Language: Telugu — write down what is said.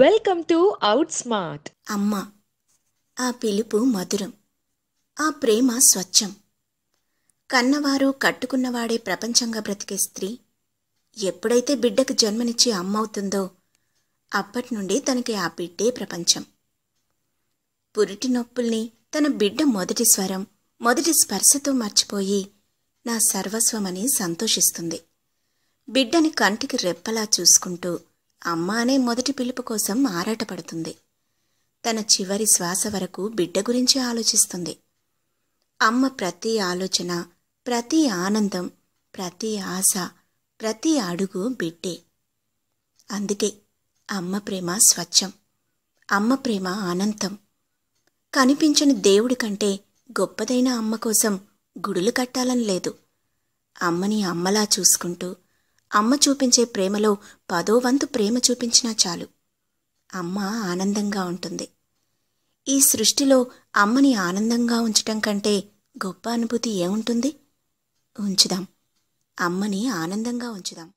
వెల్కమ్ టు అవుట్ స్మార్ట్ అమ్మ ఆ పిలుపు మధురం ఆ ప్రేమ స్వచ్ఛం కన్నవారు కట్టుకున్నవాడే ప్రపంచంగా బ్రతికే స్త్రీ ఎప్పుడైతే బిడ్డకు జన్మనిచ్చి అమ్మవుతుందో అప్పటి నుండి తనకి ఆ బిడ్డే ప్రపంచం పురిటి నొప్పుల్ని తన బిడ్డ మొదటి స్వరం మొదటి స్పర్శతో మర్చిపోయి నా సర్వస్వమని సంతోషిస్తుంది బిడ్డని కంటికి రెప్పలా చూసుకుంటూ అమ్మ అనే మొదటి పిలుపు కోసం ఆరాటపడుతుంది తన చివరి శ్వాస వరకు బిడ్డ గురించి ఆలోచిస్తుంది అమ్మ ప్రతి ఆలోచన ప్రతి ఆనందం ప్రతి ఆశ ప్రతి అడుగు బిడ్డే అందుకే అమ్మ ప్రేమ స్వచ్ఛం అమ్మ ప్రేమ అనంతం కనిపించని దేవుడి కంటే గొప్పదైన అమ్మ కోసం గుడులు కట్టాలని లేదు అమ్మని అమ్మలా చూసుకుంటూ అమ్మ చూపించే ప్రేమలో పదో వంతు ప్రేమ చూపించినా చాలు అమ్మ ఆనందంగా ఉంటుంది ఈ సృష్టిలో అమ్మని ఆనందంగా ఉంచటం కంటే గొప్ప అనుభూతి ఏముంటుంది ఉంచుదాం అమ్మని ఆనందంగా ఉంచుదాం